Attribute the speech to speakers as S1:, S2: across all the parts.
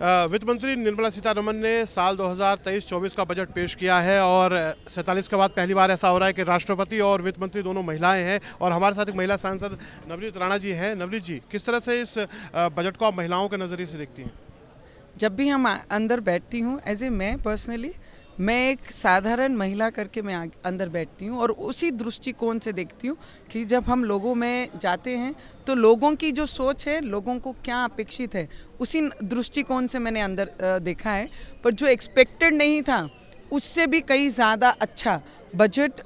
S1: वित्त मंत्री निर्मला सीतारमन ने साल 2023-24 का बजट पेश किया है और सैंतालीस के बाद पहली बार ऐसा हो रहा है कि राष्ट्रपति और वित्त मंत्री दोनों महिलाएं हैं और हमारे साथ एक महिला सांसद नवनीत राणा जी हैं नवनीत जी किस तरह से इस बजट को आप महिलाओं के नज़रिए से देखती हैं
S2: जब भी हम अंदर बैठती हूँ एज ए मैं पर्सनली मैं एक साधारण महिला करके मैं अंदर बैठती हूँ और उसी दृष्टिकोण से देखती हूँ कि जब हम लोगों में जाते हैं तो लोगों की जो सोच है लोगों को क्या अपेक्षित है उसी दृष्टिकोण से मैंने अंदर देखा है पर जो एक्सपेक्टेड नहीं था उससे भी कई ज़्यादा अच्छा बजट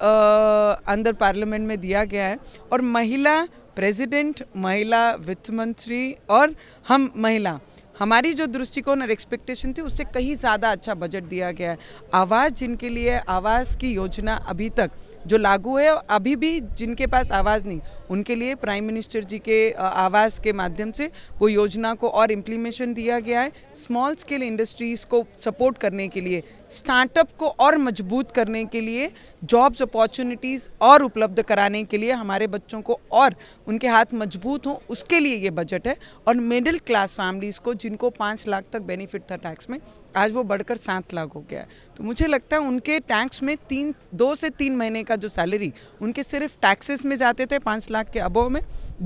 S2: अंदर पार्लियामेंट में दिया गया है और महिला प्रेसिडेंट महिला वित्त मंत्री और हम महिला हमारी जो दृष्टिकोण और एक्सपेक्टेशन थी उससे कहीं ज़्यादा अच्छा बजट दिया गया है आवाज़ जिनके लिए आवाज़ की योजना अभी तक जो लागू है अभी भी जिनके पास आवाज़ नहीं उनके लिए प्राइम मिनिस्टर जी के आवाज़ के माध्यम से वो योजना को और इम्प्लीमेशन दिया गया है स्मॉल स्केल इंडस्ट्रीज़ को सपोर्ट करने के लिए स्टार्टअप को और मजबूत करने के लिए जॉब्स अपॉर्चुनिटीज़ और उपलब्ध कराने के लिए हमारे बच्चों को और उनके हाथ मजबूत हों उसके लिए ये बजट है और मिडिल क्लास फैमिलीज़ को जिनको पाँच लाख तक बेनिफिट था टैक्स में आज वो बढ़कर सात लाख हो गया है तो मुझे लगता है उनके टैक्स में तीन दो से तीन महीने का जो सैलरी उनके सिर्फ टैक्सेस में जाते थे पाँच लाख के अबव में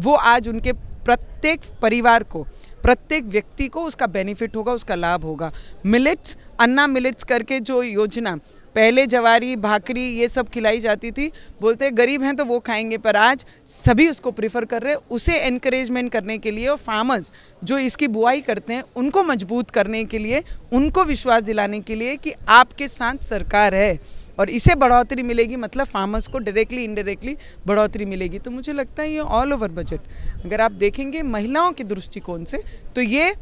S2: वो आज उनके प्रत्येक परिवार को प्रत्येक व्यक्ति को उसका बेनिफिट होगा उसका लाभ होगा मिलेट्स अन्ना मिलेट्स करके जो योजना पहले जवारी भाकरी ये सब खिलाई जाती थी बोलते गरीब हैं तो वो खाएंगे पर आज सभी उसको प्रीफर कर रहे हैं उसे इनक्रेजमेंट करने के लिए और फार्मर्स जो इसकी बुआई करते हैं उनको मजबूत करने के लिए उनको विश्वास दिलाने के लिए कि आपके साथ सरकार है और इसे बढ़ोतरी मिलेगी मतलब फार्मर्स को डायरेक्टली इनडायरेक्टली बढ़ोतरी मिलेगी तो मुझे लगता है ये ऑल ओवर बजट अगर आप देखेंगे महिलाओं के दृष्टिकोण से तो ये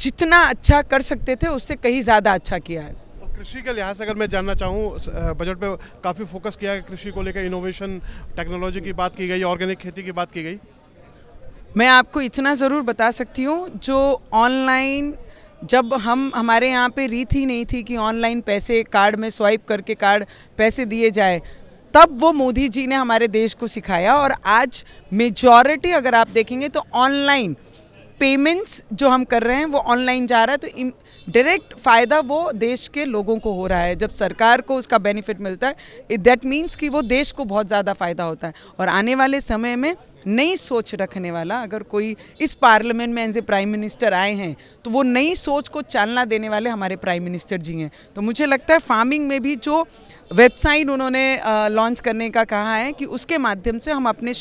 S2: जितना अच्छा कर सकते थे उससे कहीं ज़्यादा अच्छा किया है
S1: कृषि के लिहाज से अगर मैं जानना चाहूँ बजट पे काफ़ी फोकस किया है कृषि को लेकर इनोवेशन टेक्नोलॉजी की बात की गई ऑर्गेनिक खेती की बात की गई
S2: मैं आपको इतना ज़रूर बता सकती हूँ जो ऑनलाइन जब हम हमारे यहाँ पे रीत ही नहीं थी कि ऑनलाइन पैसे कार्ड में स्वाइप करके कार्ड पैसे दिए जाए तब वो मोदी जी ने हमारे देश को सिखाया और आज मेजॉरिटी अगर आप देखेंगे तो ऑनलाइन पेमेंट्स जो हम कर रहे हैं वो ऑनलाइन जा रहा है तो डायरेक्ट फ़ायदा वो देश के लोगों को हो रहा है जब सरकार को उसका बेनिफिट मिलता है दैट मीन्स कि वो देश को बहुत ज़्यादा फ़ायदा होता है और आने वाले समय में नई सोच रखने वाला अगर कोई इस पार्लियामेंट में एज ए प्राइम मिनिस्टर आए हैं तो वो नई सोच को चालना देने वाले हमारे प्राइम मिनिस्टर जी हैं तो मुझे लगता है फार्मिंग में भी जो वेबसाइट उन्होंने लॉन्च करने का कहा है कि उसके माध्यम से हम अपने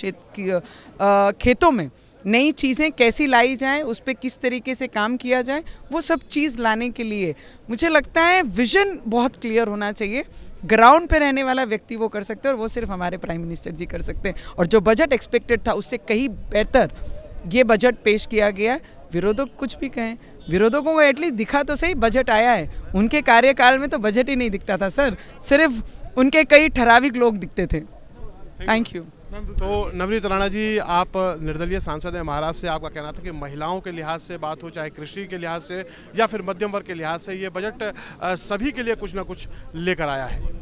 S2: खेतों में नई चीज़ें कैसी लाई जाएँ उस पर किस तरीके से काम किया जाए वो सब चीज़ लाने के लिए मुझे लगता है विजन बहुत क्लियर होना चाहिए ग्राउंड पे रहने वाला व्यक्ति वो कर सकते हैं और वो सिर्फ हमारे प्राइम मिनिस्टर जी कर सकते हैं और जो बजट एक्सपेक्टेड था उससे कहीं बेहतर ये बजट पेश किया गया विरोधक कुछ भी कहें विरोधकों को एटलीस्ट दिखा तो सही बजट आया है उनके कार्यकाल में तो बजट ही नहीं दिखता था सर सिर्फ उनके कई ठराविक लोग दिखते थे थैंक यू
S1: तो नवनीत राणा जी आप निर्दलीय सांसद हैं महाराष्ट्र से आपका कहना था कि महिलाओं के लिहाज से बात हो चाहे कृषि के लिहाज से या फिर मध्यम वर्ग के लिहाज से ये बजट सभी के लिए कुछ ना कुछ लेकर आया है